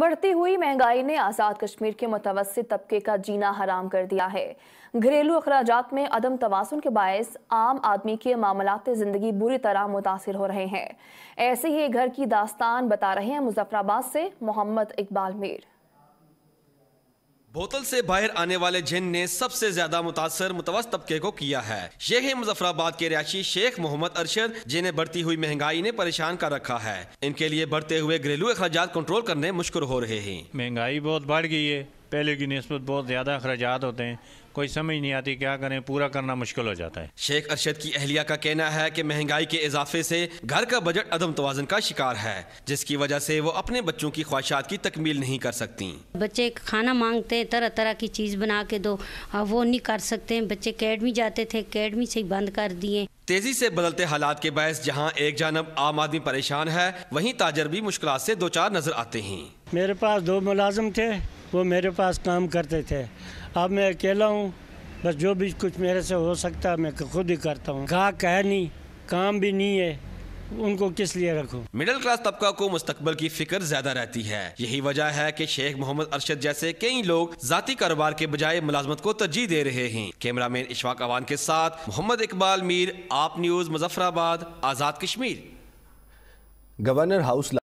بڑھتی ہوئی مہنگائی نے آزاد کشمیر کے متوسط طبقے کا جینا حرام کر دیا ہے گھریلو اخراجات میں عدم توازن کے باعث عام آدمی کے معاملات زندگی بری طرح متاثر ہو رہے ہیں ایسے ہی گھر کی داستان بتا رہے ہیں آباد سے محمد اقبال میر بوتل سے باہر آنے والے جن نے سب سے زیادہ متاثر متوسط طبقے کو کیا ہے یہ ہے آباد کے رہائشی شیخ محمد ارشد جنہیں بڑھتی ہوئی مہنگائی نے پریشان کر رکھا ہے ان کے لیے بڑھتے ہوئے گھریلو اخراجات کنٹرول کرنے مشکل ہو رہے ہیں مہنگائی بہت بڑھ گئی ہے پہلے کی نسبت بہت زیادہ اخراجات ہوتے ہیں کوئی سمجھ نہیں آتی کیا کریں پورا کرنا مشکل ہو جاتا ہے شیخ ارشد کی اہلیہ کا کہنا ہے کہ مہنگائی کے اضافے سے گھر کا بجٹ عدم توازن کا شکار ہے جس کی وجہ سے وہ اپنے بچوں کی خواہشات کی تکمیل نہیں کر سکتی بچے کھانا مانگتے ہیں طرح طرح کی چیز بنا کے دو وہ نہیں کر سکتے ہیں بچے اکیڈمی جاتے تھے اکیڈمی سے ہی بند کر دیے تیزی سے بدلتے حالات کے باعث جہاں ایک جانب عام آدمی پریشان ہے وہیں تاجر بھی مشکلات سے دو چار نظر آتے ہیں میرے پاس دو ملازم تھے وہ میرے پاس کام کرتے تھے اب میں اکیلا ہوں بس جو بھی کچھ میرے سے ہو سکتا ہے میں خود ہی کرتا ہوں نہیں نہیں کام بھی ہے ان کو کو کس لیے کلاس طبقہ مستقبل کی فکر زیادہ رہتی ہے یہی وجہ ہے کہ شیخ محمد ارشد جیسے کئی لوگ ذاتی کاروبار کے بجائے ملازمت کو ترجیح دے رہے ہیں کیمرہ مین اشفاق اوان کے ساتھ محمد اقبال میر آپ نیوز مظفر آباد آزاد کشمیر گورنر ہاؤس